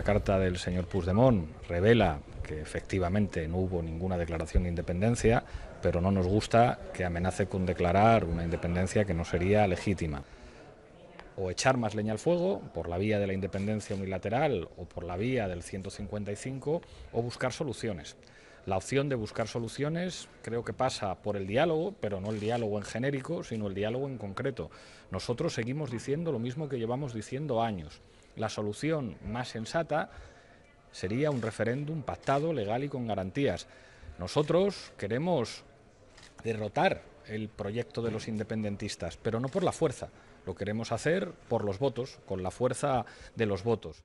la carta del señor Puigdemont revela que efectivamente no hubo ninguna declaración de independencia, pero no nos gusta que amenace con declarar una independencia que no sería legítima. O echar más leña al fuego por la vía de la independencia unilateral o por la vía del 155 o buscar soluciones. La opción de buscar soluciones creo que pasa por el diálogo, pero no el diálogo en genérico, sino el diálogo en concreto. Nosotros seguimos diciendo lo mismo que llevamos diciendo años. La solución más sensata sería un referéndum pactado, legal y con garantías. Nosotros queremos derrotar el proyecto de los independentistas, pero no por la fuerza. Lo queremos hacer por los votos, con la fuerza de los votos.